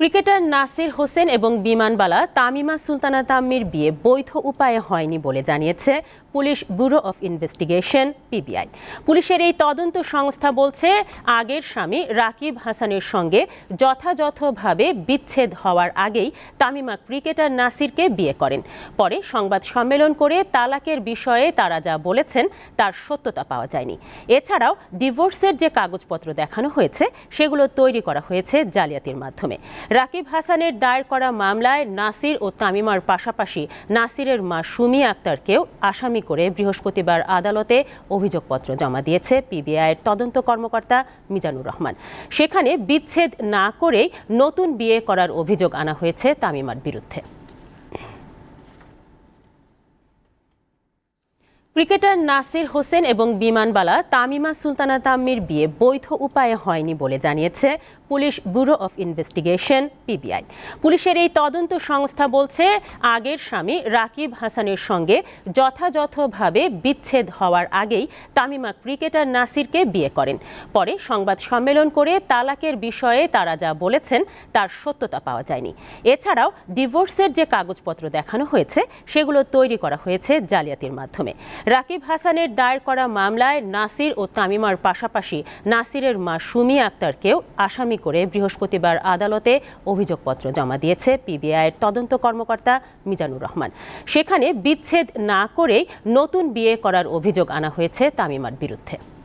cricketer Nasir Hossain এবং বিমানবালা তামিমা সুলতানা তাম্মির বিয়ে বৈধ উপায়ে হয়নি বলে জানিয়েছে police bureau of investigation PBI পুলিশের এই তদন্ত সংস্থা বলছে আগের স্বামী রাকিব হাসানের সঙ্গে যথাযথভাবে বিচ্ছেদ হওয়ার আগেই তামিমা ক্রিকেটার নাসিরকে বিয়ে করেন পরে সংবাদ সম্মেলন করে তালাকের বিষয়ে তারা যা বলেছেন তার সত্যতা পাওয়া যায়নি এছাড়াও ডিভোর্সের যে কাগজপত্র দেখানো হয়েছে সেগুলো তৈরি করা হয়েছে জালিয়াতির মাধ্যমে রাকিব হাসানের দায়ের করা মামলায় নাসির ও তামিমার পাশাপাশি নাসিরের মা সুমি আক্তারকেও আসামি করে বৃহস্পতিবার আদালতে অভিযোগপত্র জমা দিয়েছে পিবিআইয়ের তদন্ত কর্মকর্তা মিজানুর রহমান সেখানে বিচ্ছেদ না করেই নতুন বিয়ে করার অভিযোগ আনা হয়েছে তামিমার বিরুদ্ধে ক্রিকেটার নাসির হোসেন এবং বিমানবালা তামিমা সুলতানা তাম্মির বিয়ে বৈধ উপায়ে হয়নি বলে জানিয়েছে police bureau of investigation PBI পুলিশের এই তদন্ত সংস্থা বলছে আগের স্বামী রাকিব হাসানের সঙ্গে যথাযথভাবে বিচ্ছেদ হওয়ার আগেই তামিমা ক্রিকেটার নাসিরকে বিয়ে করেন পরে সংবাদ সম্মেলন করে তালাকের বিষয়ে তারা যা বলেছেন তার সত্যতা পাওয়া যায়নি এছাড়াও ডিভোর্সের যে কাগজপত্র দেখানো হয়েছে সেগুলো তৈরি করা হয়েছে জালিয়াতির মাধ্যমে রাকিব হাসানের দায়ের করা মামলায় নাসির ও তামিমার পাশাপাশি নাসিরের মা সুমি আক্তারকেও আসামি করে বৃহস্পতিবার আদালতে অভিযোগপত্র জমা দিয়েছে পিবিআইয়ের তদন্ত কর্মকর্তা মিজানুর রহমান সেখানে বিচ্ছেদ না করেই নতুন বিয়ে করার অভিযোগ আনা হয়েছে তামিমার বিরুদ্ধে